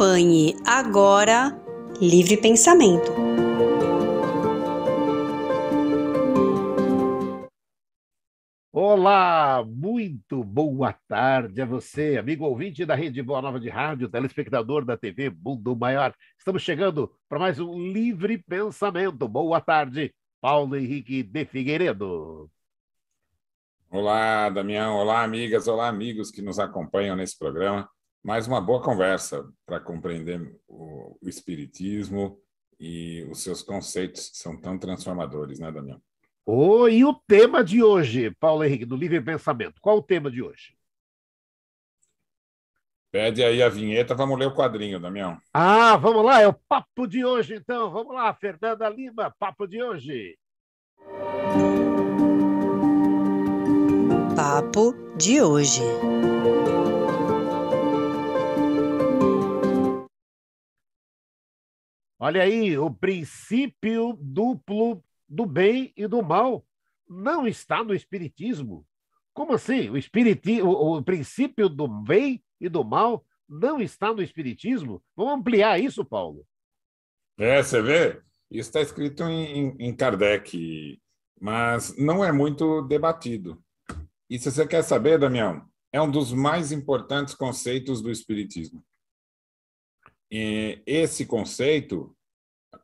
acompanhe agora Livre Pensamento. Olá, muito boa tarde a você, amigo ouvinte da Rede Boa Nova de Rádio, telespectador da TV Mundo Maior. Estamos chegando para mais um Livre Pensamento. Boa tarde, Paulo Henrique de Figueiredo. Olá, Damião. Olá, amigas. Olá, amigos que nos acompanham nesse programa mais uma boa conversa para compreender o, o, espiritismo e os seus conceitos que são tão transformadores, né, Damião? Oh, e o tema de hoje, Paulo Henrique, do Livre Pensamento. Qual o tema de hoje? Pede aí a vinheta, vamos ler o quadrinho, Damião. Ah, vamos lá, é o papo de hoje, então. Vamos lá, Fernanda Lima, papo de hoje. Papo de hoje. Olha aí, o princípio duplo do bem e do mal não está no Espiritismo. Como assim? O, espiriti... o, princípio do bem e do mal não está no Espiritismo? Vamos ampliar isso, Paulo. É, você vê? Isso está escrito em, em Kardec, mas não é muito debatido. E se você quer saber, Damião, é um dos mais importantes conceitos do Espiritismo esse conceito,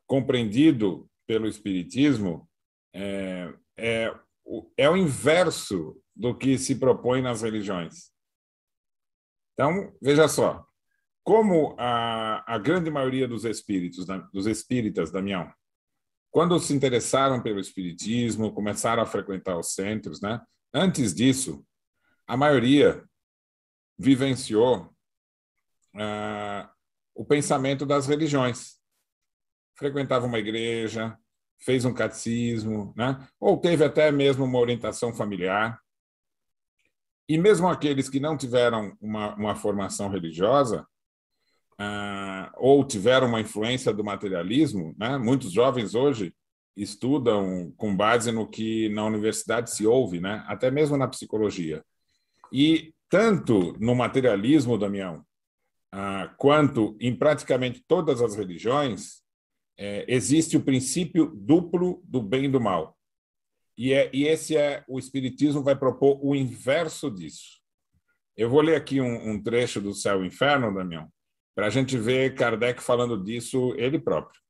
compreendido pelo Espiritismo, é, é, é o inverso do que se propõe nas religiões. Então, veja só, como a, a grande maioria dos espíritos, dos espíritas, Damião, quando se interessaram pelo espiritismo, começaram a frequentar os centros, né? Antes disso, a maioria vivenciou ah, o pensamento das religiões. Frequentava uma igreja, fez um catecismo, né? ou teve até mesmo uma orientação familiar. E mesmo aqueles que não tiveram uma, uma formação religiosa, ah, ou tiveram uma influência do materialismo, né? muitos jovens hoje estudam com base no que na universidade se ouve, né? até mesmo na psicologia. E tanto no materialismo, Damião, ah, quanto em praticamente todas as religiões, é, existe o princípio duplo do bem e do mal. E, é, e esse é o Espiritismo vai propor o inverso disso. Eu vou ler aqui um, um trecho do Céu e Inferno, Damião, para a gente ver Kardec falando disso ele próprio.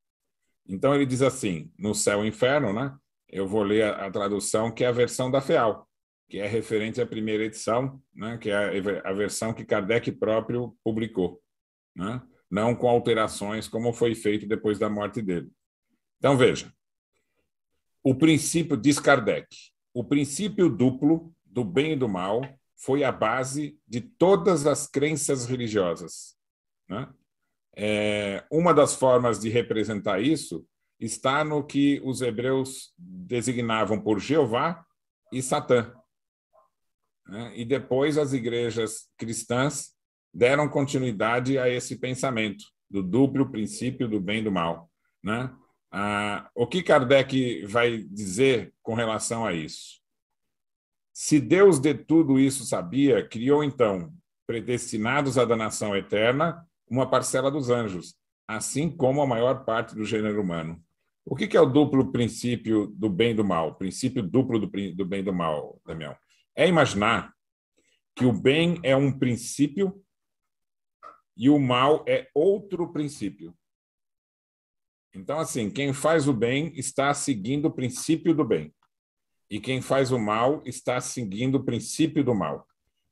Então ele diz assim, no Céu e Inferno, né? Eu vou ler a, a tradução que é a versão da FEAL que é referente à primeira edição, né, que é a versão que Kardec próprio publicou, né, não com alterações como foi feito depois da morte dele. Então veja, o princípio diz Kardec, o princípio duplo do bem e do mal foi a base de todas as crenças religiosas. Né? É, uma das formas de representar isso está no que os hebreus designavam por Jeová e Satã, né? E depois as igrejas cristãs deram continuidade a esse pensamento do duplo princípio do bem e do mal. Né? Ah, o que Kardec vai dizer com relação a isso? Se Deus de tudo isso sabia, criou então, predestinados à danação eterna, uma parcela dos anjos, assim como a maior parte do gênero humano. O que é o duplo princípio do bem e do mal? Princípio duplo do bem e do mal, Damião? é imaginar que o bem é um princípio e o mal é outro princípio. Então, assim, quem faz o bem está seguindo o princípio do bem, e quem faz o mal está seguindo o princípio do mal.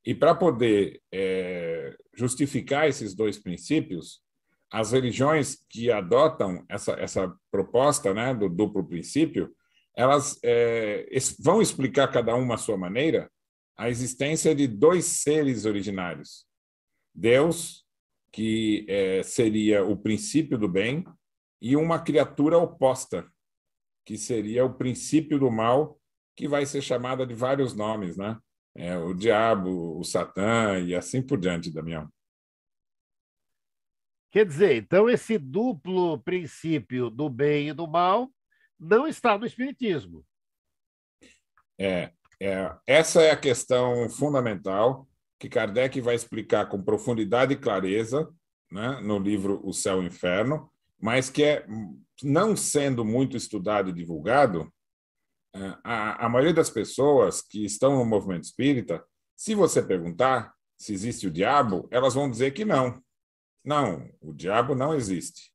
E para poder é, justificar esses dois princípios, as religiões que adotam essa, essa proposta né, do duplo princípio, elas é, vão explicar cada uma à sua maneira, a existência de dois seres originários. Deus, que é, seria o princípio do bem, e uma criatura oposta, que seria o princípio do mal, que vai ser chamada de vários nomes, né? É, o diabo, o Satã e assim por diante, Damião. Quer dizer, então esse duplo princípio do bem e do mal não está no Espiritismo. É, é, essa é a questão fundamental que Kardec vai explicar com profundidade e clareza né, no livro O Céu e o Inferno, mas que é, não sendo muito estudado e divulgado, é, a, a maioria das pessoas que estão no movimento espírita, se você perguntar se existe o diabo, elas vão dizer que não. Não, o diabo não existe.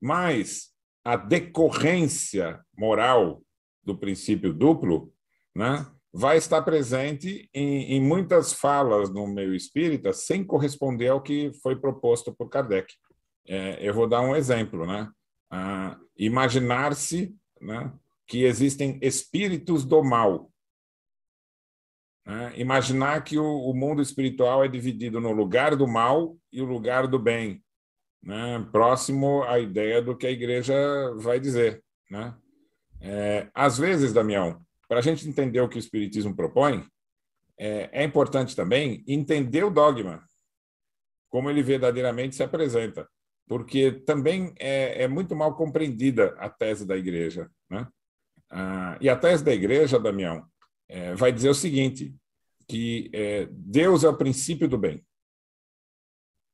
Mas a decorrência moral do princípio duplo, né, vai estar presente em, em, muitas falas no meio espírita, sem corresponder ao que foi proposto por Kardec. É, eu vou dar um exemplo, né? Ah, Imaginar-se né, que existem espíritos do mal. Né? Imaginar que o, o, mundo espiritual é dividido no lugar do mal e o lugar do bem, né? próximo à ideia do que a igreja vai dizer. Né? É, às vezes, Damião, para a gente entender o que o Espiritismo propõe, é, é, importante também entender o dogma, como ele verdadeiramente se apresenta, porque também é, é muito mal compreendida a tese da Igreja. Né? Ah, e a tese da Igreja, Damião, é, vai dizer o seguinte: que é, Deus é o princípio do bem.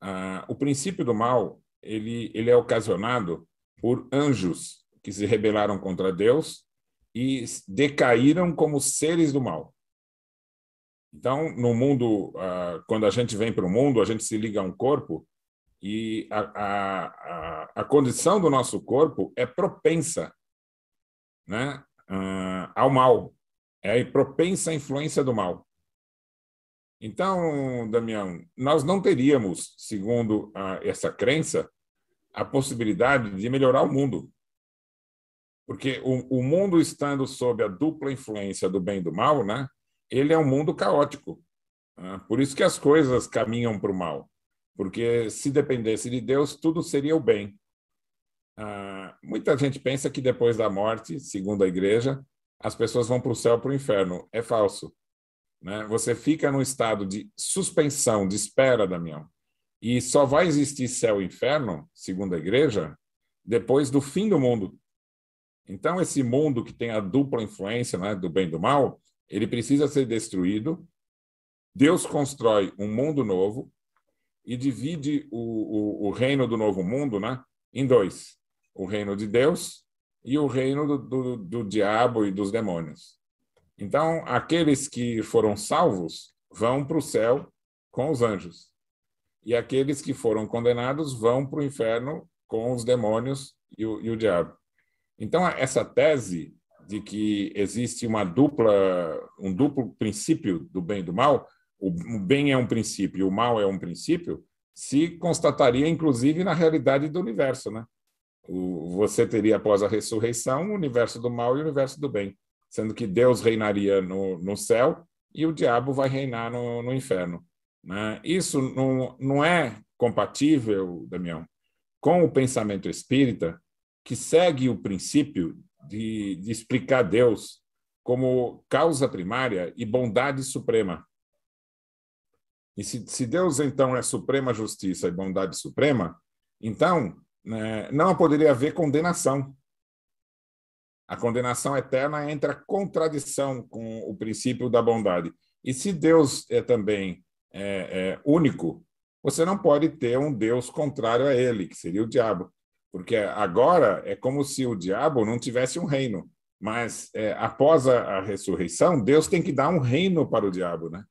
Ah, o princípio do mal ele, ele é ocasionado por anjos que se rebelaram contra Deus e decaíram como seres do mal. Então, no mundo, ah, quando a gente vem para o mundo, a gente se liga a um corpo e a, a, a, a condição do nosso corpo é propensa né, ah, ao mal, é propensa à influência do mal. Então, Damião, nós não teríamos, segundo ah, essa crença, a possibilidade de melhorar o mundo. Porque o, o mundo estando sob a dupla influência do bem e do mal, né? ele é um mundo caótico. Né? Por isso que as coisas caminham para o mal. Porque se dependesse de Deus, tudo seria o bem. Ah, muita gente pensa que depois da morte, segundo a igreja, as pessoas vão para o céu para o inferno. É falso. Né? Você fica num estado de suspensão, de espera, Damião. E só vai existir céu e inferno, segundo a igreja, depois do fim do mundo. Então, esse mundo que tem a dupla influência né, do bem e do mal, ele precisa ser destruído. Deus constrói um mundo novo e divide o, o, o reino do novo mundo né, em dois: o reino de Deus e o reino do, do, do diabo e dos demônios. Então, aqueles que foram salvos vão para o céu com os anjos, e aqueles que foram condenados vão para o inferno com os demônios e o, e o diabo. Então, essa tese de que existe uma dupla, um duplo princípio do bem e do mal, o bem é um princípio, o mal é um princípio, se constataria inclusive na realidade do universo, né? você teria após a ressurreição o universo do mal e o universo do bem, sendo que Deus reinaria no, no céu e o diabo vai reinar no, no inferno. Né? Isso não, não é compatível, Damião, com o pensamento espírita, que segue o princípio de, de explicar Deus como causa primária e bondade suprema. E se, se, Deus, então, é suprema justiça e bondade suprema, então né, não poderia haver condenação. A condenação eterna entra em contradição com o princípio da bondade. E se Deus é também é, é, único, você não pode ter um Deus contrário a ele, que seria o diabo. Porque agora é como se o diabo não tivesse um reino. Mas é, após a, a, ressurreição, Deus tem que dar um reino para o diabo, né?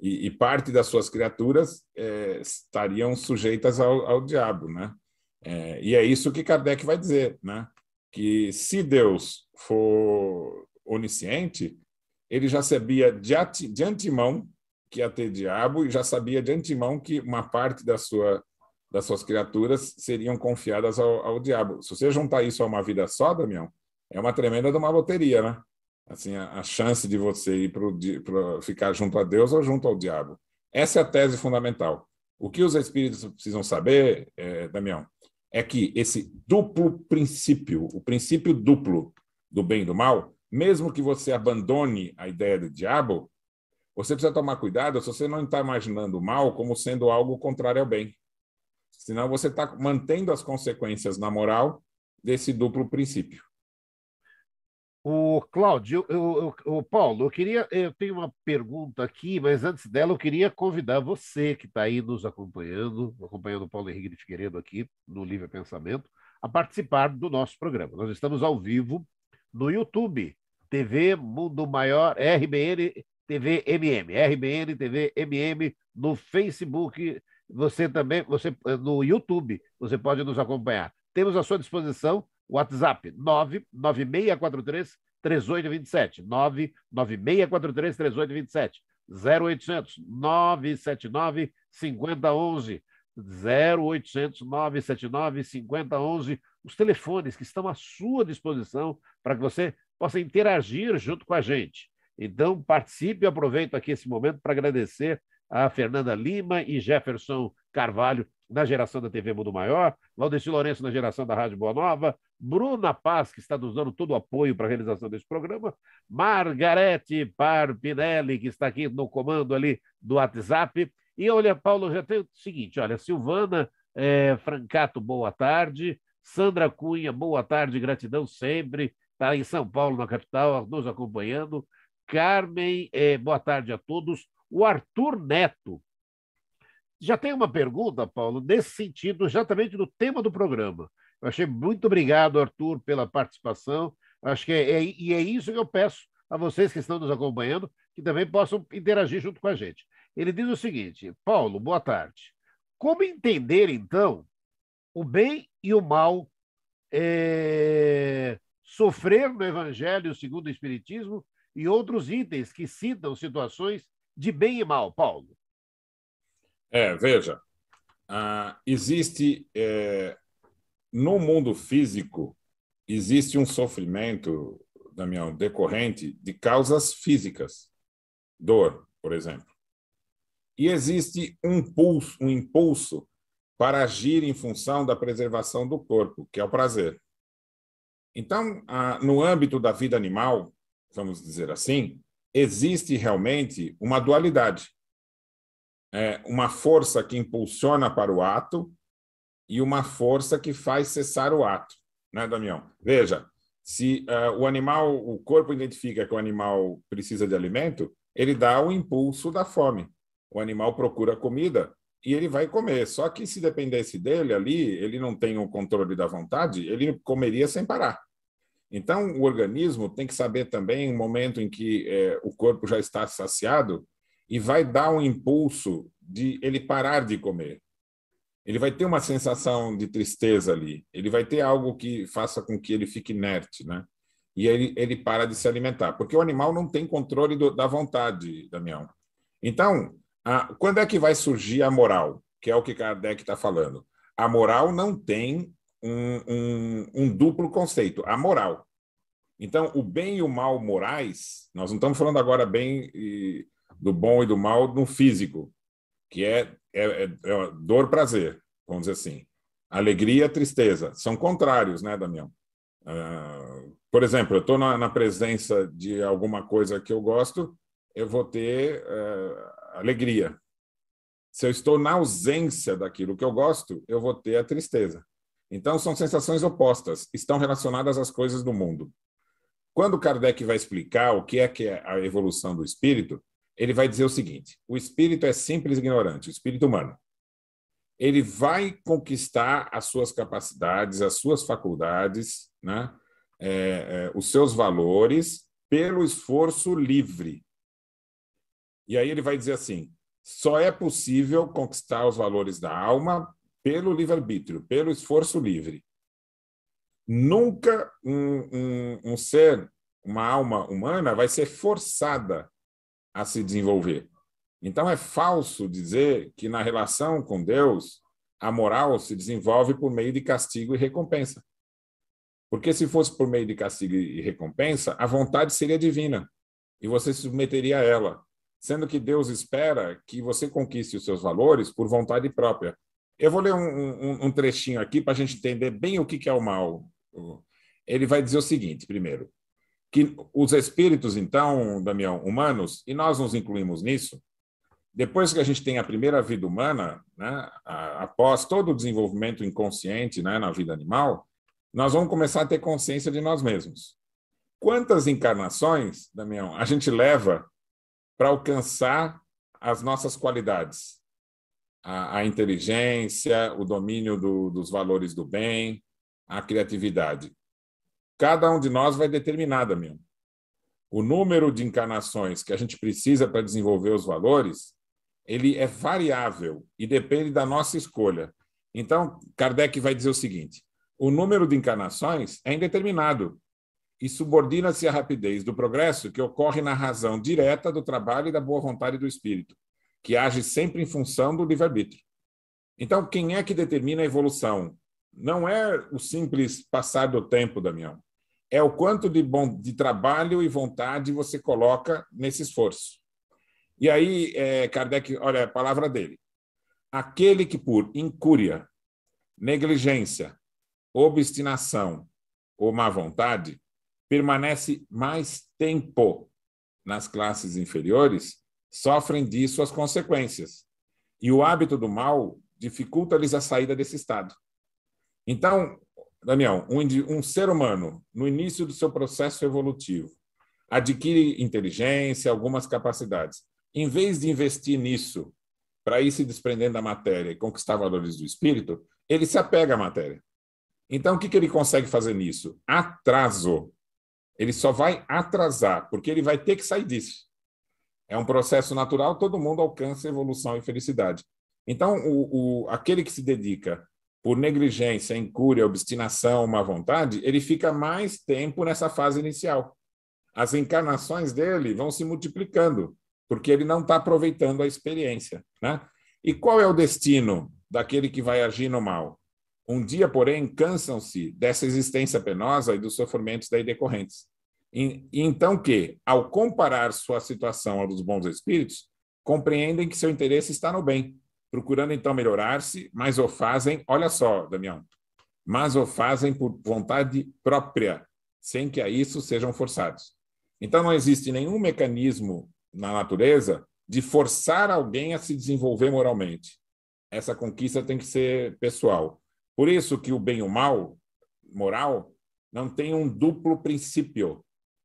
E, e parte das suas criaturas é, estariam sujeitas ao, ao diabo, né? É, e é isso que Kardec vai dizer, né? Que se Deus for onisciente, ele já sabia de, ati, de antemão que ia ter diabo e já sabia de antemão que uma parte da sua das suas criaturas seriam confiadas ao, ao diabo. Se você juntar isso a uma vida só, Damião, é uma tremenda de uma loteria, né? Assim, a, a chance de você ir para ficar junto a Deus ou junto ao diabo. Essa é a tese fundamental. O que os espíritos precisam saber, é, Damião, é que esse duplo princípio, o princípio duplo do bem e do mal, mesmo que você abandone a ideia do diabo, você precisa tomar cuidado se você não está imaginando o mal como sendo algo contrário ao bem. Senão você está mantendo as consequências na moral desse duplo princípio. O Cláudio, o, Paulo, eu queria, eu tenho uma pergunta aqui, mas antes dela eu queria convidar você que está aí nos acompanhando, acompanhando o Paulo Henrique de aqui no Livre Pensamento, a participar do nosso programa. Nós estamos ao vivo no YouTube, TV Mundo Maior, RBN TV MM, RBN TV MM, no Facebook, você também, você eh, no YouTube, você pode nos acompanhar. Temos à sua disposição o WhatsApp 99643 3827. 99643 3827. 0800 979 5011. 0800 979 5011. Os telefones que estão à sua disposição para que você possa interagir junto com a gente. Então, participe, aproveito aqui esse momento para agradecer a Fernanda Lima e Jefferson Carvalho na geração da TV Mundo Maior, Valdeci Lourenço na geração da Rádio Boa Nova, Bruna Paz, que está nos dando todo o apoio para a realização desse programa, Margarete Parpinelli, que está aqui no comando ali do WhatsApp. E olha, Paulo, já tem o seguinte: olha, Silvana é, Francato, boa tarde. Sandra Cunha, boa tarde, gratidão sempre. Está em São Paulo, na capital, nos acompanhando. Carmen, é, boa tarde a todos. O Arthur Neto. Já tem uma pergunta, Paulo, nesse sentido, exatamente do tema do programa. Eu achei muito obrigado, Arthur, pela participação. Acho que é, é, e é isso que eu peço a vocês que estão nos acompanhando, que também possam interagir junto com a gente. Ele diz o seguinte: Paulo, boa tarde. Como entender, então, o bem e o mal é, sofrer no Evangelho segundo o Espiritismo e outros itens que citam situações de bem e mal, Paulo? É, veja, uh, existe é, no mundo físico existe um sofrimento, Damião, decorrente de causas físicas, dor, por exemplo. E existe um pulso, um impulso para agir em função da preservação do corpo, que é o prazer. Então, ah, no âmbito da vida animal, vamos dizer assim, existe realmente uma dualidade. É uma força que impulsiona para o ato e uma força que faz cessar o ato, né, Damião? Veja, se uh, o animal, o corpo identifica que o animal precisa de alimento, ele dá o impulso da fome. O animal procura comida e ele vai comer. Só que se dependesse dele ali, ele não tem o controle da vontade, ele comeria sem parar. Então, o organismo tem que saber também o um momento em que é, o corpo já está saciado e vai dar um impulso de ele parar de comer. Ele vai ter uma sensação de tristeza ali, ele vai ter algo que faça com que ele fique inerte, né? E ele, ele para de se alimentar, porque o animal não tem controle do, da vontade, Damião. Então, a, quando é que vai surgir a moral, que é o que Kardec está falando? A moral não tem um, um, um duplo conceito, a moral. Então, o bem e o mal morais, nós não estamos falando agora bem e, do bom e do mal no físico, que é, é, é, é dor, prazer, vamos dizer assim. Alegria, tristeza, são contrários, né, Damião? Uh, por exemplo, eu estou na, na, presença de alguma coisa que eu gosto, eu vou ter uh, alegria. Se eu estou na ausência daquilo que eu gosto, eu vou ter a tristeza. Então, são sensações opostas, estão relacionadas às coisas do mundo. Quando Kardec vai explicar o que é que é a evolução do espírito, ele vai dizer o seguinte: o espírito é simples ignorante, o espírito humano. Ele vai conquistar as suas capacidades, as suas faculdades, né? É, é, os seus valores pelo esforço livre. E aí ele vai dizer assim: só é possível conquistar os valores da alma pelo livre-arbítrio, pelo esforço livre. Nunca um, um, um ser, uma alma humana, vai ser forçada a se desenvolver. Então é falso dizer que na relação com Deus a moral se desenvolve por meio de castigo e recompensa. Porque se fosse por meio de castigo e recompensa, a vontade seria divina e você se submeteria a ela, sendo que Deus espera que você conquiste os seus valores por vontade própria. Eu vou ler um, um, um trechinho aqui para a gente entender bem o que é o mal. Ele vai dizer o seguinte, primeiro, que os espíritos, então, Damião, humanos, e nós nos incluímos nisso, depois que a gente tem a primeira vida humana, né, após todo o desenvolvimento inconsciente né, na vida animal, nós vamos começar a ter consciência de nós mesmos. Quantas encarnações, Damião, a gente leva para alcançar as nossas qualidades? a, a inteligência, o domínio do, dos valores do bem, a criatividade. Cada um de nós vai determinar, mesmo. O número de encarnações que a gente precisa para desenvolver os valores, ele é variável e depende da nossa escolha. Então, Kardec vai dizer o seguinte: o número de encarnações é indeterminado e subordina-se à rapidez do progresso que ocorre na razão direta do trabalho e da boa vontade do espírito que age sempre em função do livre-arbítrio. Então, quem é que determina a evolução? Não é o simples passar do tempo, Damião. É o quanto de, bom, de trabalho e vontade você coloca nesse esforço. E aí, é, Kardec, olha a palavra dele. Aquele que por incúria, negligência, obstinação ou má vontade permanece mais tempo nas classes inferiores, sofrem disso as consequências. E o hábito do mal dificulta-lhes a saída desse estado. Então, Daniel, um, um ser humano, no início do seu processo evolutivo, adquire inteligência, algumas capacidades. Em vez de investir nisso para ir se desprendendo da matéria e conquistar valores do espírito, ele se apega à matéria. Então, o que, que ele consegue fazer nisso? Atraso. Ele só vai atrasar, porque ele vai ter que sair disso. É um processo natural, todo mundo alcança evolução e felicidade. Então, o, o, aquele que se dedica por negligência, incúria, obstinação, má vontade, ele fica mais tempo nessa fase inicial. As encarnações dele vão se multiplicando, porque ele não está aproveitando a experiência. Né? E qual é o destino daquele que vai agir no mal? Um dia, porém, cansam-se dessa existência penosa e dos sofrimentos daí decorrentes. Então que, ao comparar sua situação à dos bons espíritos, compreendem que seu interesse está no bem, procurando então melhorar-se, mas o fazem, olha só, Damião, mas o fazem por vontade própria, sem que a isso sejam forçados. Então não existe nenhum mecanismo na natureza de forçar alguém a se desenvolver moralmente. Essa conquista tem que ser pessoal. Por isso que o bem e o mal, moral, não tem um duplo princípio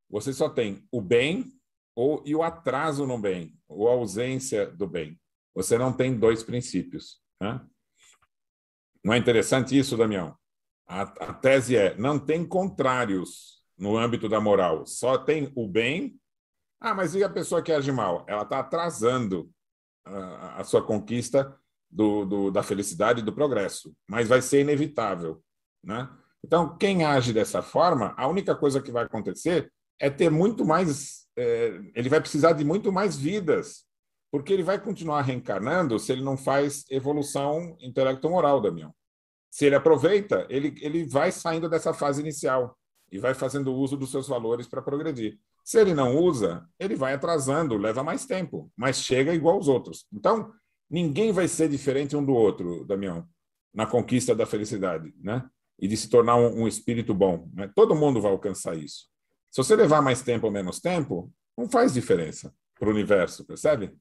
você só tem o bem ou e o atraso no bem, ou a ausência do bem. Você não tem dois princípios. Né? Não é interessante isso, Damião? A, a tese é: não tem contrários no âmbito da moral, só tem o bem. Ah, mas e a pessoa que age mal? Ela está atrasando a, a, sua conquista do, do, da felicidade e do progresso, mas vai ser inevitável. Né? Então, quem age dessa forma, a única coisa que vai acontecer é ter muito mais. É, ele vai precisar de muito mais vidas, porque ele vai continuar reencarnando se ele não faz evolução intelecto-moral, Damião. Se ele aproveita, ele, ele vai saindo dessa fase inicial e vai fazendo uso dos seus valores para progredir. Se ele não usa, ele vai atrasando, leva mais tempo, mas chega igual aos outros. Então, ninguém vai ser diferente um do outro, Damião, na conquista da felicidade, né? E de se tornar um, um espírito bom. Né? Todo mundo vai alcançar isso. Se você levar mais tempo ou menos tempo, não faz diferença para o universo, percebe?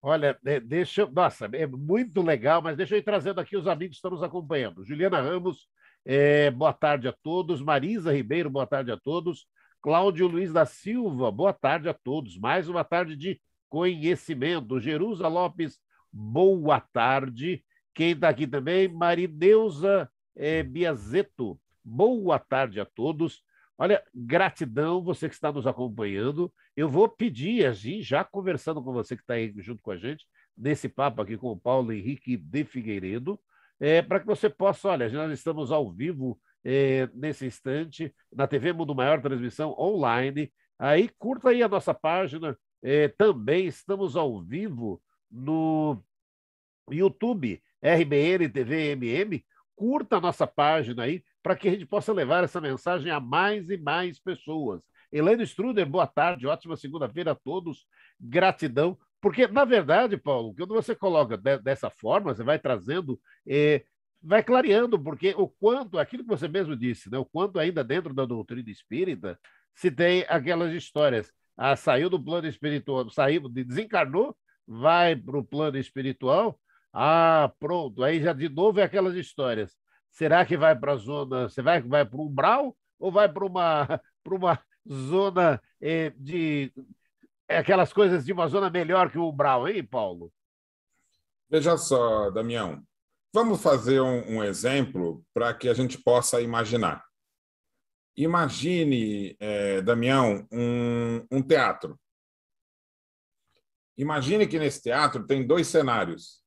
Olha, deixa eu. Nossa, é muito legal, mas deixa eu ir trazendo aqui os amigos que estão nos acompanhando. Juliana Ramos, é, boa tarde a todos. Marisa Ribeiro, boa tarde a todos. Cláudio Luiz da Silva, boa tarde a todos. Mais uma tarde de conhecimento. Jerusa Lopes, boa tarde. Quem está aqui também? Marineuza é, Biazeto, boa tarde a todos. Olha, gratidão você que está nos acompanhando. Eu vou pedir a já conversando com você que está aí junto com a gente, nesse papo aqui com o Paulo Henrique de Figueiredo, é, para que você possa, olha, nós estamos ao vivo é, nesse instante, na TV Mundo Maior, transmissão online. Aí curta aí a nossa página. É, também estamos ao vivo no YouTube, RBN TV MM. Curta a nossa página aí, para que a gente possa levar essa mensagem a mais e mais pessoas. Helena Struder, boa tarde, ótima segunda-feira a todos, gratidão. Porque, na verdade, Paulo, quando você coloca de, dessa forma, você vai trazendo, eh, vai clareando, porque o quanto, aquilo que você mesmo disse, né, o quanto ainda dentro da doutrina espírita se tem aquelas histórias. Ah, saiu do plano espiritual, saiu, desencarnou, vai para o plano espiritual, ah, pronto, aí já de novo é aquelas histórias. Será que vai para a zona? Você vai, vai para o umbral ou vai para uma, uma zona eh, de é aquelas coisas de uma zona melhor que o umbral, hein, Paulo? Veja só, Damião. Vamos fazer um, um exemplo para que a gente possa imaginar. Imagine, eh, Damião, um, um teatro. Imagine que nesse teatro tem dois cenários.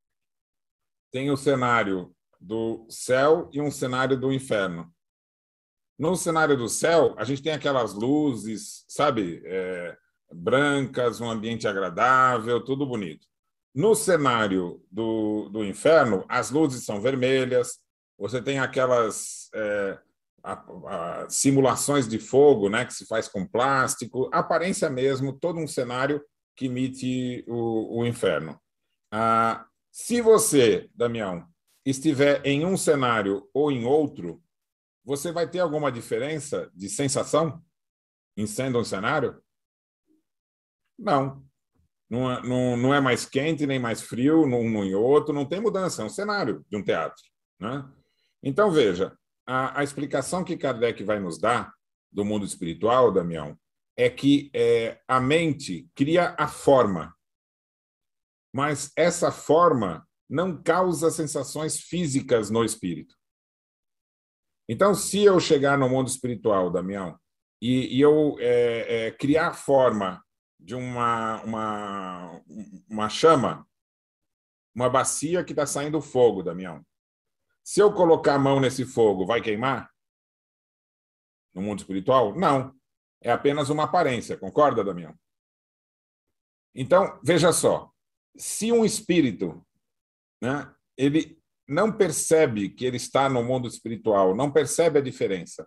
Tem o cenário do céu e um cenário do inferno. No cenário do céu, a gente tem aquelas luzes, sabe, é, brancas, um ambiente agradável, tudo bonito. No cenário do, do inferno, as luzes são vermelhas, você tem aquelas é, a, a, simulações de fogo, né, que se faz com plástico, aparência mesmo, todo um cenário que imite o, o inferno. Ah, se você, Damião, estiver em um cenário ou em outro, você vai ter alguma diferença de sensação em sendo um cenário? Não. Não, é, não, não é mais quente nem mais frio num, num em outro, não tem mudança, é um cenário de um teatro. Né? Então, veja, a, a explicação que Kardec vai nos dar do mundo espiritual, Damião, é que é, a mente cria a forma, mas essa forma não causa sensações físicas no espírito. Então, se eu chegar no mundo espiritual, Damião, e, e eu é, é, criar a forma de uma, uma, uma chama, uma bacia que está saindo fogo, Damião, se eu colocar a mão nesse fogo, vai queimar? No mundo espiritual? Não. É apenas uma aparência, concorda, Damião? Então, veja só. Se um espírito né, ele não percebe que ele está no mundo espiritual, não percebe a diferença.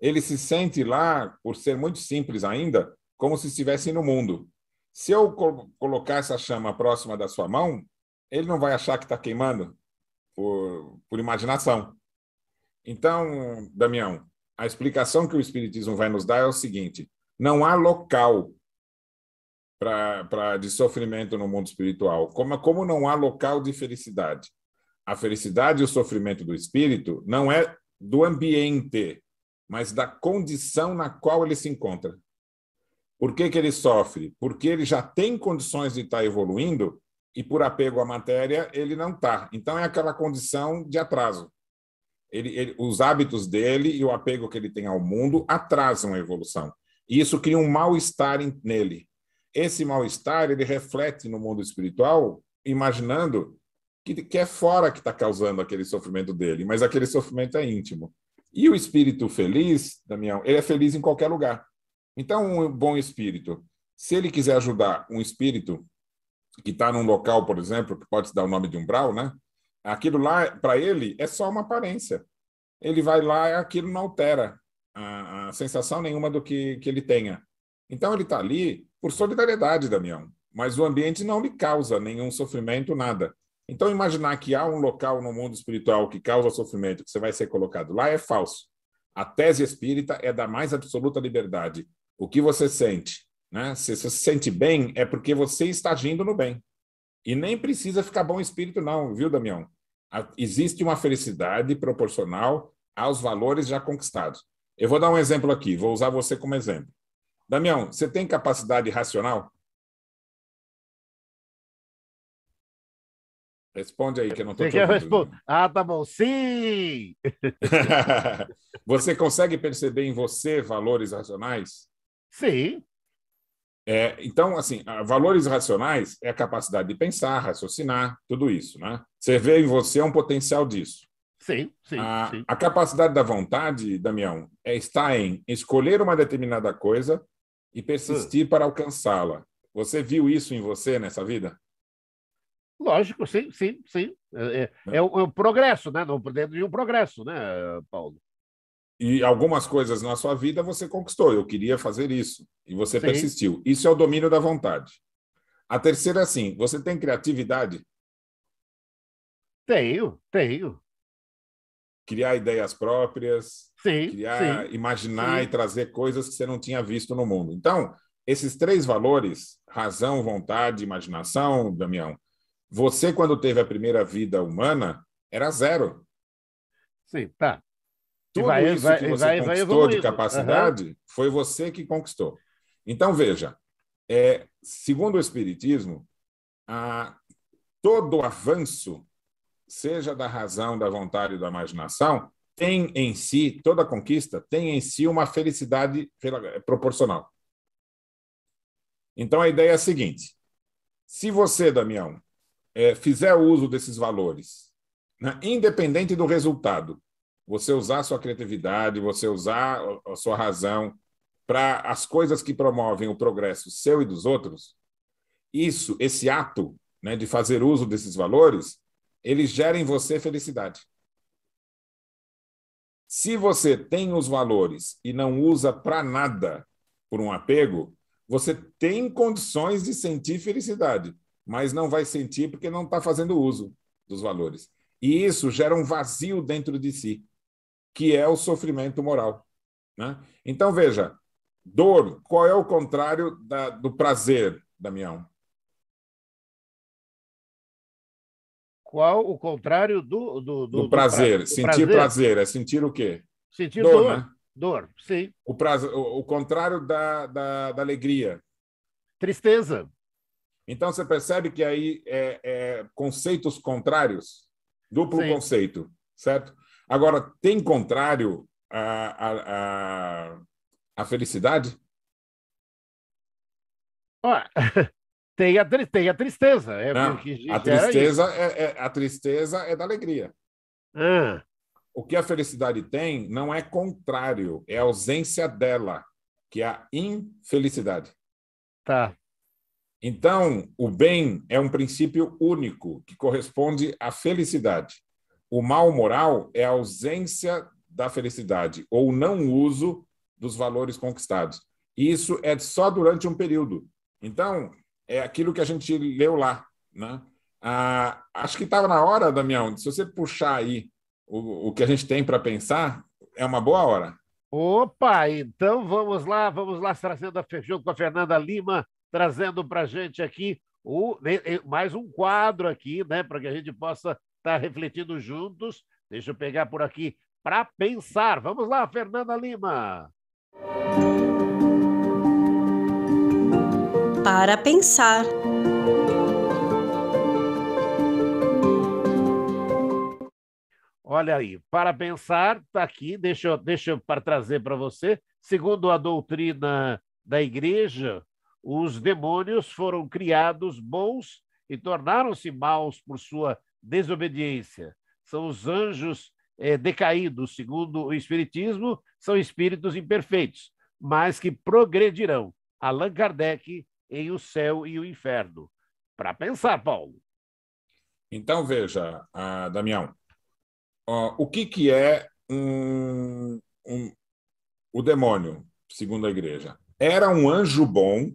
Ele se sente lá, por ser muito simples ainda, como se estivesse no mundo. Se eu colocar essa chama próxima da sua mão, ele não vai achar que está queimando por, por imaginação. Então, Damião, a explicação que o Espiritismo vai nos dar é o seguinte: não há local para de sofrimento no mundo espiritual. Como, como não há local de felicidade? A felicidade e o sofrimento do espírito não é do ambiente, mas da condição na qual ele se encontra. Por que, que ele sofre? Porque ele já tem condições de estar evoluindo e, por apego à matéria, ele não está. Então, é aquela condição de atraso. Ele, ele, os hábitos dele e o apego que ele tem ao mundo atrasam a evolução. E isso cria um mal-estar nele. Esse mal-estar ele reflete no mundo espiritual, imaginando que, que é fora que está causando aquele sofrimento dele, mas aquele sofrimento é íntimo. E o espírito feliz, Damião, ele é feliz em qualquer lugar. Então, um bom espírito, se ele quiser ajudar um espírito que está num local, por exemplo, que pode se dar o nome de umbral, né? Aquilo lá, para ele, é só uma aparência. Ele vai lá e aquilo não altera a, a sensação nenhuma do que, que ele tenha. Então ele está ali por solidariedade, Damião, mas o ambiente não lhe causa nenhum sofrimento, nada. Então imaginar que há um local no mundo espiritual que causa sofrimento, que você vai ser colocado lá, é falso. A tese espírita é da mais absoluta liberdade. O que você sente, né? Se você se sente bem, é porque você está agindo no bem. E nem precisa ficar bom espírito, não, viu, Damião? Existe uma felicidade proporcional aos valores já conquistados. Eu vou dar um exemplo aqui, vou usar você como exemplo. Damião, você tem capacidade racional? Responde aí, que eu não estou te ouvindo. responder. Ah, tá bom. Sim! você consegue perceber em você valores racionais? Sim. É, então, assim, valores racionais é a capacidade de pensar, raciocinar, tudo isso, né? Você vê em você um potencial disso. Sim, sim. A, sim. a capacidade da vontade, Damião, é está em escolher uma determinada coisa e persistir hum. para alcançá-la. Você viu isso em você nessa vida? Lógico, sim, sim, sim. É, é, né? é, um, é um progresso, né? Não dentro de um progresso, né, Paulo? E algumas coisas na sua vida você conquistou. Eu queria fazer isso. E você sim. persistiu. Isso é o domínio da vontade. A terceira, é sim, você tem criatividade? Tenho, tenho criar ideias próprias, sim, criar, sim, imaginar sim. e trazer coisas que você não tinha visto no mundo. Então, esses três valores, razão, vontade, imaginação, Damião, você, quando teve a primeira vida humana, era zero. Sim, tá. Tudo vai, isso vai, que você vai, conquistou de capacidade uhum. foi você que conquistou. Então, veja, é, segundo o Espiritismo, a, todo avanço seja da razão, da vontade ou da imaginação, tem em si, toda conquista, tem em si uma felicidade proporcional. Então a ideia é a seguinte: se você, Damião, é, fizer uso desses valores, né, independente do resultado, você usar sua criatividade, você usar a sua razão para as coisas que promovem o progresso seu e dos outros, isso, esse ato né, de fazer uso desses valores, ele gera em você felicidade. Se você tem os valores e não usa para nada por um apego, você tem condições de sentir felicidade, mas não vai sentir porque não está fazendo uso dos valores. E isso gera um vazio dentro de si, que é o sofrimento moral. Né? Então, veja, dor, qual é o contrário da, do prazer, Damião? Qual o contrário do. Do, do, do prazer. Do sentir prazer. prazer. é sentir o quê? Sentir dor. Dor, né? dor sim. O, prazo o, o contrário da, da, da alegria. Tristeza. Então você percebe que aí é, é conceitos contrários, duplo Sim. conceito, certo? Agora, tem contrário a a à, felicidade? Olha, tem a, tem a tristeza. É Não, a, tristeza é, é, a tristeza é da alegria. Ah. O que a felicidade tem não é contrário, é a ausência dela, que é a infelicidade. Tá. Então, o bem é um princípio único que corresponde à felicidade. O mal moral é a ausência da felicidade ou não uso dos valores conquistados. Isso é só durante um período. Então, é aquilo que a gente leu lá. Né? Ah, acho que estava na hora, Damião, se você puxar aí o, o que a gente tem para pensar, é uma boa hora. Opa, então vamos lá, vamos lá, trazendo a Feijão com a Fernanda Lima, trazendo para a gente aqui o, né, mais um quadro aqui, né, para que a gente possa estar tá refletindo juntos. Deixa eu pegar por aqui para pensar. Vamos lá, Fernanda Lima. Música para pensar. Olha aí, para pensar, está aqui, deixa eu, deixa eu para trazer para você. Segundo a doutrina da igreja, os demônios foram criados bons e tornaram-se maus por sua desobediência. São os anjos é, decaídos, segundo o Espiritismo, são espíritos imperfeitos, mas que progredirão. Allan Kardec em o céu e o inferno. Para pensar, Paulo. Então, veja, uh, Damião, uh, o que, que é um, um, o demônio, segundo a igreja? Era um anjo bom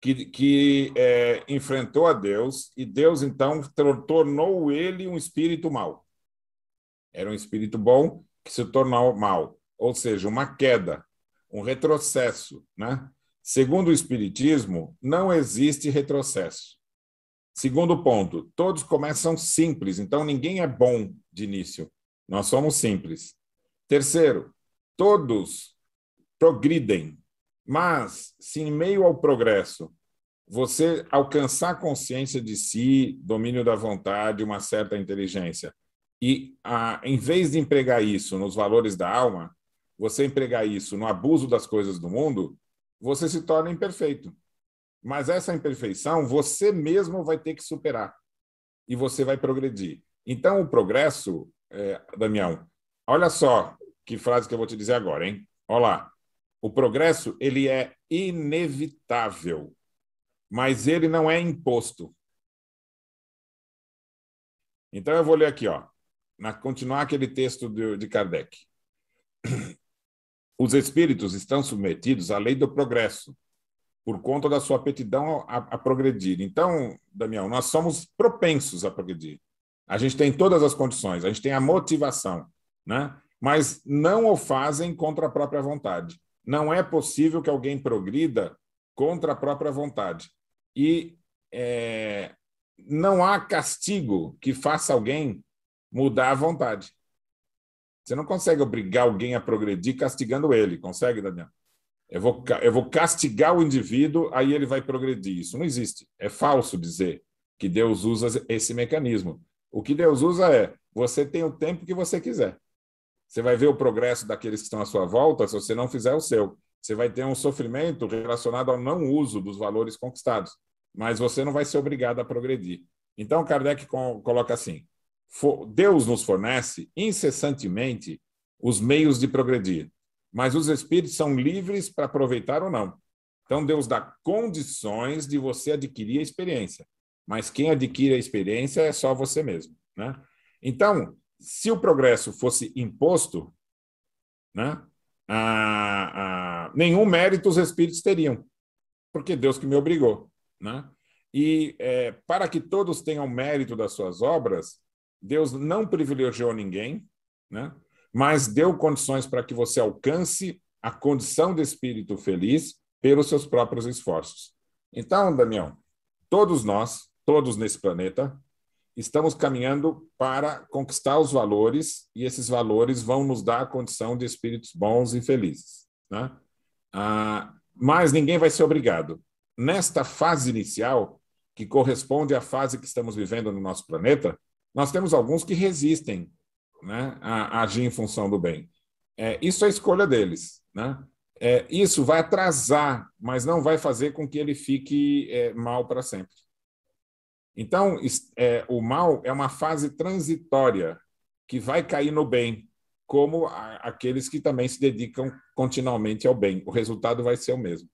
que, que é, enfrentou a Deus e Deus, então, tornou ele um espírito mau. Era um espírito bom que se tornou mal, ou seja, uma queda, um retrocesso, né? Segundo o Espiritismo, não existe retrocesso. Segundo ponto, todos começam simples, então ninguém é bom de início. Nós somos simples. Terceiro, todos progridem, mas se em meio ao progresso você alcançar consciência de si, domínio da vontade, uma certa inteligência, e a, ah, em vez de empregar isso nos valores da alma, você empregar isso no abuso das coisas do mundo, você se torna imperfeito. Mas essa imperfeição você mesmo vai ter que superar e você vai progredir. Então, o progresso, é, Damião, olha só que frase que eu vou te dizer agora, hein? Olha lá. O progresso, ele é inevitável, mas ele não é imposto. Então, eu vou ler aqui, ó, na, continuar aquele texto de, de Kardec. Os espíritos estão submetidos à lei do progresso, por conta da sua aptidão a, a progredir. Então, Damião, nós somos propensos a progredir. A gente tem todas as condições, a gente tem a motivação, né? mas não o fazem contra a própria vontade. Não é possível que alguém progrida contra a própria vontade. E é, não há castigo que faça alguém mudar a vontade. Você não consegue obrigar alguém a progredir castigando ele, consegue, Daniel? Eu vou, eu vou castigar o indivíduo, aí ele vai progredir. Isso não existe. É falso dizer que Deus usa esse mecanismo. O que Deus usa é você tem o tempo que você quiser. Você vai ver o progresso daqueles que estão à sua volta, se você não fizer o seu. Você vai ter um sofrimento relacionado ao não uso dos valores conquistados, mas você não vai ser obrigado a progredir. Então, Kardec coloca assim: Deus nos fornece incessantemente os meios de progredir, mas os espíritos são livres para aproveitar ou não. Então, Deus dá condições de você adquirir a experiência, mas quem adquire a experiência é só você mesmo. Né? Então, se o progresso fosse imposto, né, nenhum mérito os espíritos teriam, porque Deus que me obrigou. Né? E é, para que todos tenham mérito das suas obras, Deus não privilegiou ninguém, né? mas deu condições para que você alcance a condição de espírito feliz pelos seus próprios esforços. Então, Damião, todos nós, todos nesse planeta, estamos caminhando para conquistar os valores e esses valores vão nos dar a condição de espíritos bons e felizes. Né? Ah, mas ninguém vai ser obrigado. Nesta fase inicial, que corresponde à fase que estamos vivendo no nosso planeta, nós temos alguns que resistem né, a, agir em função do bem. É, isso é escolha deles. Né? É, isso vai atrasar, mas não vai fazer com que ele fique é, mal para sempre. Então, é, o mal é uma fase transitória que vai cair no bem, como a, aqueles que também se dedicam continuamente ao bem. O resultado vai ser o mesmo.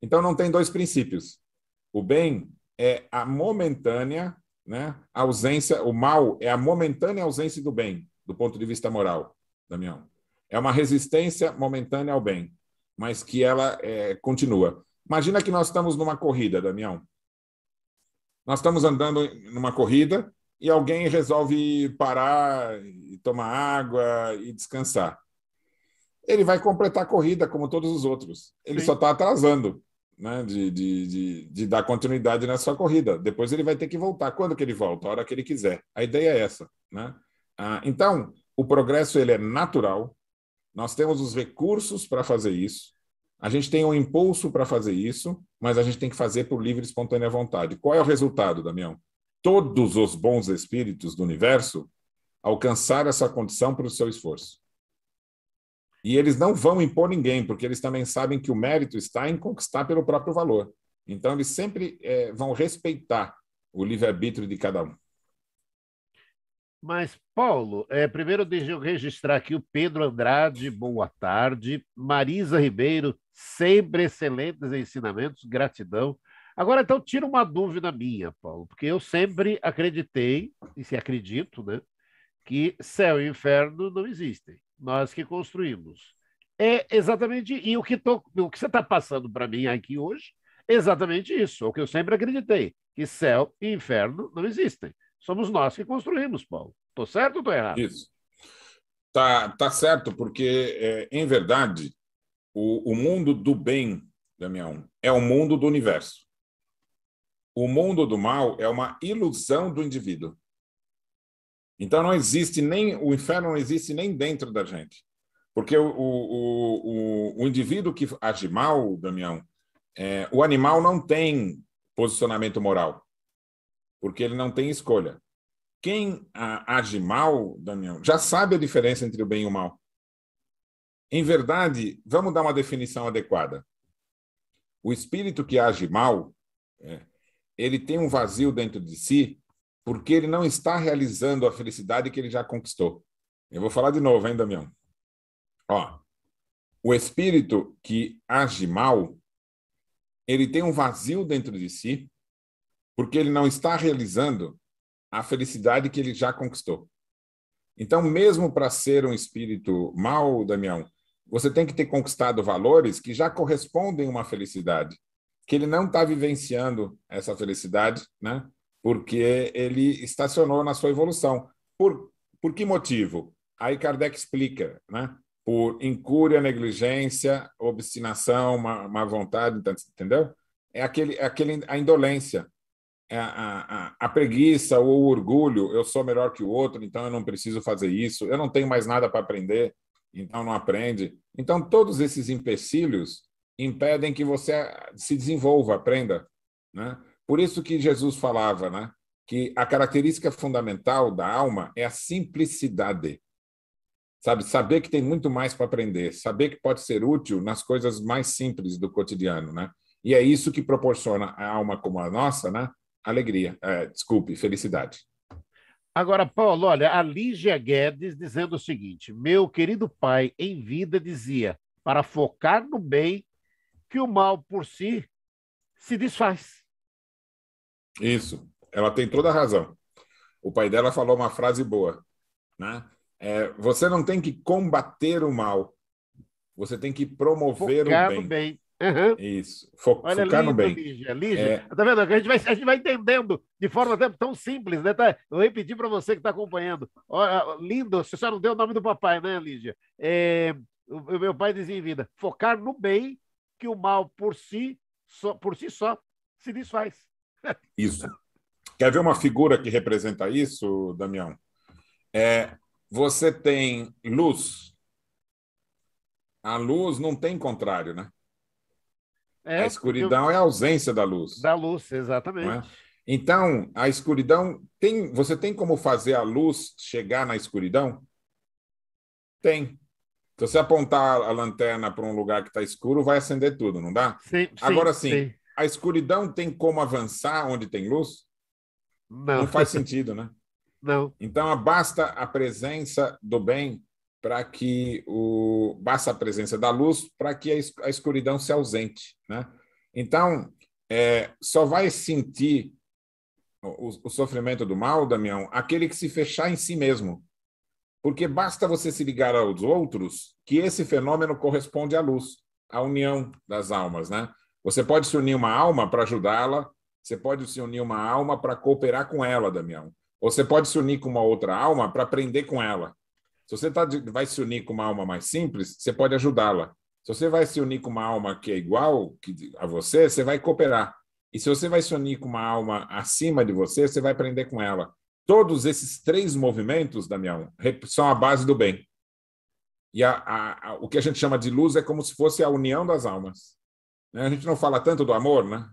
Então, não tem dois princípios. O bem é a momentânea né? A ausência, o mal é a momentânea ausência do bem, do ponto de vista moral, Damião. É uma resistência momentânea ao bem, mas que ela é, continua. Imagina que nós estamos numa corrida, Damião. Nós estamos andando numa corrida e alguém resolve parar e tomar água e descansar. Ele vai completar a corrida como todos os outros. Ele Sim. só está atrasando né, de, de, de, de, dar continuidade na sua corrida. Depois ele vai ter que voltar. Quando que ele volta? A hora que ele quiser. A ideia é essa. Né? Ah, então, o progresso ele é natural. Nós temos os recursos para fazer isso. A gente tem o um impulso para fazer isso, mas a gente tem que fazer por livre e espontânea vontade. Qual é o resultado, Damião? Todos os bons espíritos do universo alcançaram essa condição o seu esforço. E eles não vão impor ninguém, porque eles também sabem que o mérito está em conquistar pelo próprio valor. Então, eles sempre é, vão respeitar o livre-arbítrio de cada um. Mas, Paulo, é, primeiro deixa eu registrar aqui o Pedro Andrade, boa tarde. Marisa Ribeiro, sempre excelentes ensinamentos, gratidão. Agora, então, tira uma dúvida minha, Paulo, porque eu sempre acreditei, e se acredito, né, que céu e inferno não existem nós que construímos. É exatamente, e o que, tô, o que você está passando para mim aqui hoje, é exatamente isso, é o que eu sempre acreditei, que céu e inferno não existem. Somos nós que construímos, Paulo. Estou certo ou estou errado? Isso. Tá, tá certo, porque, é, em verdade, o, o mundo do bem, Damião, é o mundo do universo. O mundo do mal é uma ilusão do indivíduo. Então não existe nem o inferno não existe nem dentro da gente, porque o, o, o, o indivíduo que age mal, Damião, é, o animal não tem posicionamento moral, porque ele não tem escolha. Quem a, age mal, Damião, já sabe a diferença entre o bem e o mal. Em verdade, vamos dar uma definição adequada. O espírito que age mal, é, ele tem um vazio dentro de si porque ele não está realizando a felicidade que ele já conquistou. Eu vou falar de novo, hein, Damião? Ó, o espírito que age mal, ele tem um vazio dentro de si, porque ele não está realizando a felicidade que ele já conquistou. Então, mesmo para ser um espírito mal, Damião, você tem que ter conquistado valores que já correspondem a uma felicidade, que ele não está vivenciando essa felicidade, né? porque ele estacionou na sua evolução. Por, por que motivo? Aí Kardec explica, né? Por incúria, negligência, obstinação, má, má vontade, então, entendeu? É aquele, é aquele, a indolência, é a, a, a preguiça ou o orgulho. Eu sou melhor que o outro, então eu não preciso fazer isso. Eu não tenho mais nada para aprender, então não aprende. Então todos esses empecilhos impedem que você se desenvolva, aprenda, né? Por isso que Jesus falava, né? Que a característica fundamental da alma é a simplicidade. Sabe, saber que tem muito mais para aprender, saber que pode ser útil nas coisas mais simples do cotidiano, né? E é isso que proporciona a alma como a nossa, né? Alegria, é, desculpe, felicidade. Agora, Paulo, olha, a Lígia Guedes dizendo o seguinte: meu querido pai, em vida, dizia para focar no bem, que o mal por si se desfaz. Isso, ela tem toda a razão. O pai dela falou uma frase boa, né? É, você não tem que combater o mal, você tem que promover Focar o bem. bem. Uhum. Isso, Fo Olha, focar lindo, no bem. Lígia, Lígia. É... Tá vendo? A gente, vai, a gente vai entendendo de forma até tão simples, né? Tá, eu repeti para você que está acompanhando. Olha, lindo, você só não deu o nome do papai, né, Lígia? É, o, meu pai dizia em vida: focar no bem, que o mal por si, só, por si só se desfaz. Isso. Quer ver uma figura que representa isso, Damião? É, você tem luz. A luz não tem contrário, né? É, a escuridão eu... é a ausência da luz. Da luz, exatamente. É? Então, a escuridão tem. Você tem como fazer a luz chegar na escuridão? Tem. Se você apontar a lanterna para um lugar que está escuro, vai acender tudo, não dá? Sim, Agora sim, sim a escuridão tem como avançar onde tem luz? Não. Não faz sentido, né? Não. Então, basta a presença do bem para que o basta a presença da luz para que a escuridão se ausente, né? Então, é, só vai sentir o, o, sofrimento do mal, Damião, aquele que se fechar em si mesmo. Porque basta você se ligar aos outros que esse fenômeno corresponde à luz, à união das almas, né? Você pode se unir uma alma para ajudá-la, você pode se unir uma alma para cooperar com ela, Damião. Ou você pode se unir com uma outra alma para aprender com ela. Se você tá, vai se unir com uma alma mais simples, você pode ajudá-la. Se você vai se unir com uma alma que é igual a você, você vai cooperar. E se você vai se unir com uma alma acima de você, você vai aprender com ela. Todos esses três movimentos, Damião, são a base do bem. E a, a, a, o que a gente chama de luz é como se fosse a união das almas. Né? A gente não fala tanto do amor, né?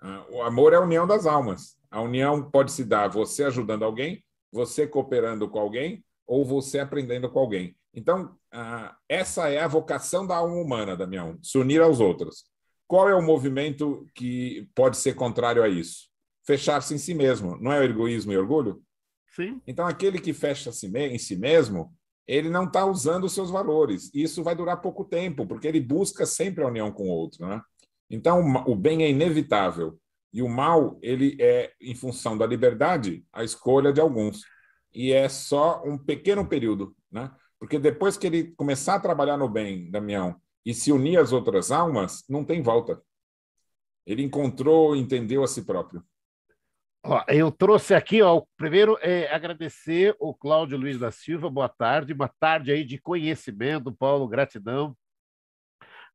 Ah, o amor é a união das almas. A união pode se dar você ajudando alguém, você cooperando com alguém ou você aprendendo com alguém. Então, ah, essa é a vocação da alma humana, Damião, se unir aos outros. Qual é o movimento que pode ser contrário a isso? Fechar-se em si mesmo. Não é egoísmo e orgulho? Sim. Então, aquele que fecha em si mesmo ele não está usando os seus valores. Isso vai durar pouco tempo, porque ele busca sempre a união com o outro. Né? Então, o bem é inevitável e o mal ele é, em função da liberdade, a escolha de alguns. E é só um pequeno período, né? porque depois que ele começar a trabalhar no bem, Damião, e se unir às outras almas, não tem volta. Ele encontrou, entendeu a si próprio. Ó, eu trouxe aqui, ó, o primeiro é agradecer o Cláudio Luiz da Silva, boa tarde, uma tarde aí de conhecimento, Paulo, gratidão.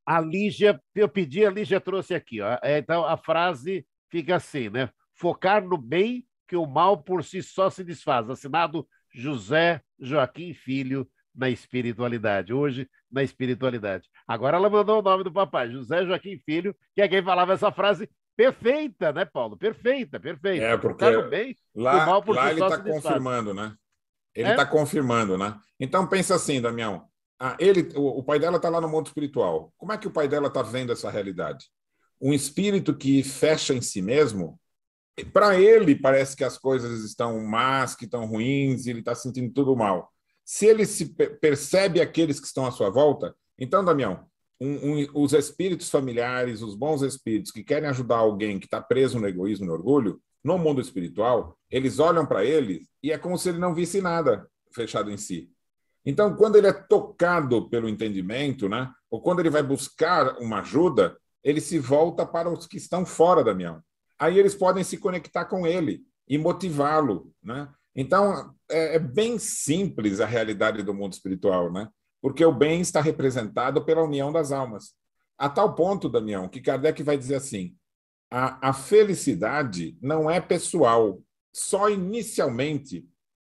A Lígia, eu pedi, a Lígia trouxe aqui, ó, é, então a frase fica assim, né? Focar no bem que o mal por si só se desfaz. Assinado José Joaquim Filho, na espiritualidade. Hoje, na espiritualidade. Agora ela mandou o nome do papai, José Joaquim Filho, que é quem falava essa frase Perfeita, né, Paulo? Perfeita, perfeita. É, porque bem, lá, por lá ele está confirmando, né? Ele está é? Tá confirmando, né? Então pensa assim, Damião. Ah, ele, o, o pai dela está lá no mundo espiritual. Como é que o pai dela está vendo essa realidade? Um espírito que fecha em si mesmo, para ele parece que as coisas estão más, que estão ruins, ele está sentindo tudo mal. Se ele se percebe aqueles que estão à sua volta, então, Damião, um, um, os espíritos familiares, os bons espíritos que querem ajudar alguém que está preso no egoísmo e no orgulho, no mundo espiritual, eles olham para ele e é como se ele não visse nada fechado em si. Então, quando ele é tocado pelo entendimento, né, ou quando ele vai buscar uma ajuda, ele se volta para os que estão fora da Damião. Aí eles podem se conectar com ele e motivá-lo. Né? Então, é, é bem simples a realidade do mundo espiritual. Né? porque o bem está representado pela união das almas. A tal ponto, Damião, que Kardec vai dizer assim: a, a felicidade não é pessoal. Só inicialmente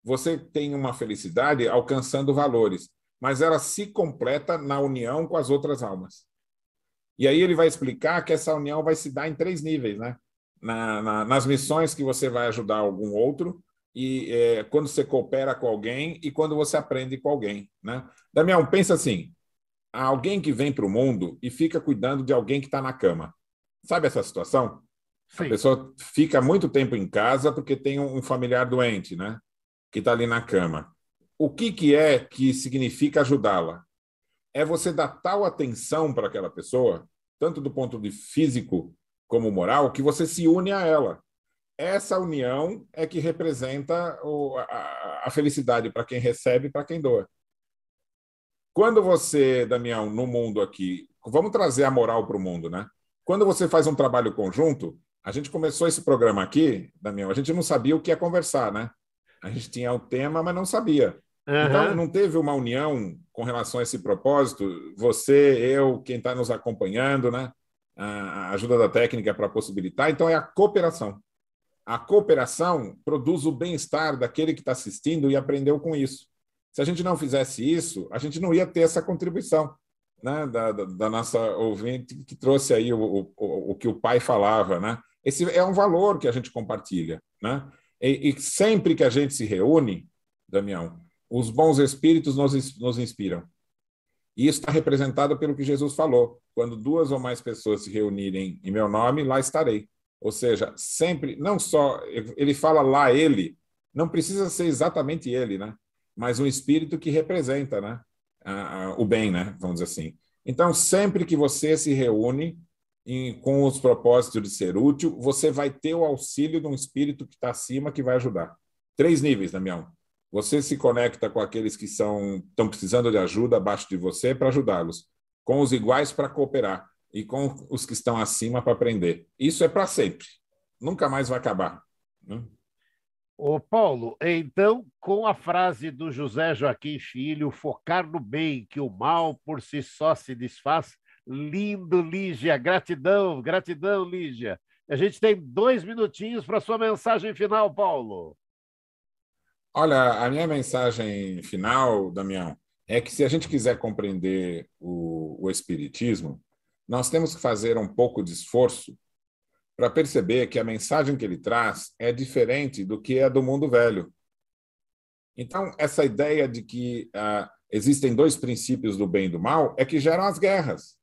você tem uma felicidade alcançando valores, mas ela se completa na união com as outras almas. E aí ele vai explicar que essa união vai se dar em três níveis, né? Na, na, nas missões que você vai ajudar algum outro, e é, quando você coopera com alguém e quando você aprende com alguém. Né? Damião, pensa assim: há alguém que vem para o mundo e fica cuidando de alguém que está na cama. Sabe essa situação? Sim. A pessoa fica muito tempo em casa porque tem um familiar doente, né? Que está ali na cama. O que, que é que significa ajudá-la? É você dar tal atenção para aquela pessoa, tanto do ponto de físico como moral, que você se une a ela essa união é que representa o, a, a felicidade para quem recebe e para quem doa. Quando você, Damião, no mundo aqui, vamos trazer a moral para o mundo, né? Quando você faz um trabalho conjunto, a gente começou esse programa aqui, Damião, a gente não sabia o que ia conversar, né? A gente tinha o tema, mas não sabia. Uhum. Então, não teve uma união com relação a esse propósito? Você, eu, quem está nos acompanhando, né? A ajuda da técnica para possibilitar. Então, é a cooperação a cooperação produz o bem-estar daquele que está assistindo e aprendeu com isso. Se a gente não fizesse isso, a gente não ia ter essa contribuição né, da, da, da, nossa ouvinte que trouxe aí o, o, o, que o pai falava. Né? Esse é um valor que a gente compartilha. Né? E, e sempre que a gente se reúne, Damião, os bons espíritos nos, nos inspiram. E isso está representado pelo que Jesus falou: quando duas ou mais pessoas se reunirem em meu nome, lá estarei. Ou seja, sempre, não só, ele fala lá ele, não precisa ser exatamente ele, né? Mas um espírito que representa, né? Ah, o bem, né? Vamos dizer assim. Então, sempre que você se reúne em, com os propósitos de ser útil, você vai ter o auxílio de um espírito que está acima que vai ajudar. Três níveis, Damião. Você se conecta com aqueles que são estão precisando de ajuda abaixo de você para ajudá-los, com os iguais para cooperar e com os que estão acima para aprender. Isso é para sempre, nunca mais vai acabar. Né? Ô Paulo, então, com a frase do José Joaquim Filho, focar no bem, que o mal por si só se desfaz, lindo, Lígia, gratidão, gratidão, Lígia. A gente tem dois minutinhos para sua mensagem final, Paulo. Olha, a minha mensagem final, Damião, é que se a gente quiser compreender o, o Espiritismo, nós temos que fazer um pouco de esforço para perceber que a mensagem que ele traz é diferente do que é do mundo velho. Então, essa ideia de que ah, existem dois princípios do bem e do mal é que geram as guerras.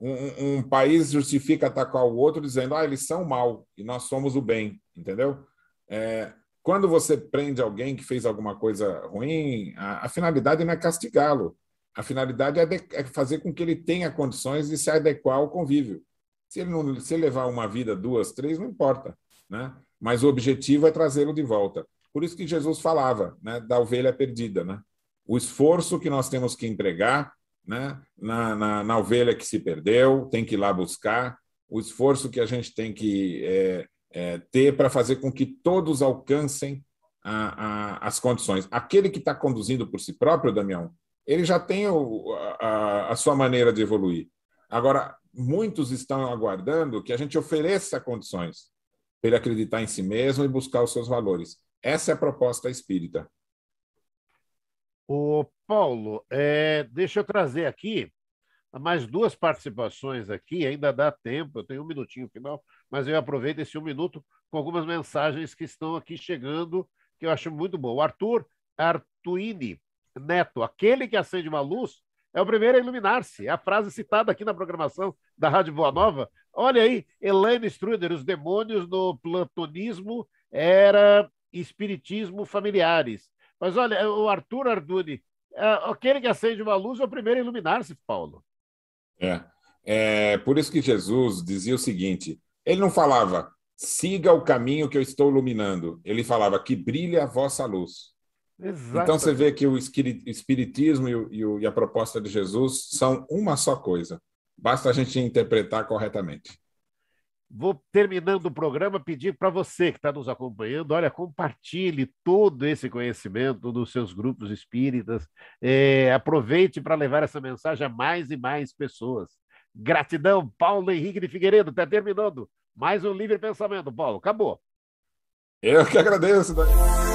Um, um, país justifica atacar o outro dizendo, ah, eles são mal e nós somos o bem, entendeu? É, quando você prende alguém que fez alguma coisa ruim, a, a finalidade não é castigá-lo, a finalidade é, é fazer com que ele tenha condições de se adequar ao convívio. Se ele, não, se ele levar uma vida, duas, três, não importa. Né? Mas o objetivo é trazê-lo de volta. Por isso que Jesus falava né, da ovelha perdida. Né? O esforço que nós temos que empregar né, na, na, na ovelha que se perdeu, tem que ir lá buscar, o esforço que a gente tem que é, é, ter para fazer com que todos alcancem a, a, as condições. Aquele que está conduzindo por si próprio, Damião, ele já tem o, a, a sua maneira de evoluir. Agora, muitos estão aguardando que a gente ofereça condições para ele acreditar em si mesmo e buscar os seus valores. Essa é a proposta espírita. O Paulo, é, deixa eu trazer aqui mais duas participações aqui, ainda dá tempo, eu tenho um minutinho final, mas eu aproveito esse um minuto com algumas mensagens que estão aqui chegando, que eu acho muito bom. O Arthur Artuini Neto, aquele que acende uma luz, é o primeiro a iluminar-se. É a frase citada aqui na programação da Rádio Boa Nova. Olha aí, Elaine Struder, os demônios no platonismo era espiritismo familiares. Mas olha, o Arthur Arduni, é, aquele que acende uma luz é o primeiro a iluminar-se, Paulo. É. é. Por isso que Jesus dizia o seguinte: ele não falava, siga o caminho que eu estou iluminando. Ele falava, que brilhe a vossa luz. Então você vê que o espiritismo e, o, e a proposta de Jesus são uma só coisa. Basta a gente interpretar corretamente. Vou terminando o programa, pedir para você que está nos acompanhando, olha, compartilhe todo esse conhecimento nos seus grupos espíritas. É, aproveite para levar essa mensagem a mais e mais pessoas. Gratidão, Paulo Henrique de Figueiredo, está terminando. Mais um livre pensamento, Paulo. Acabou. Eu que agradeço. Daniel.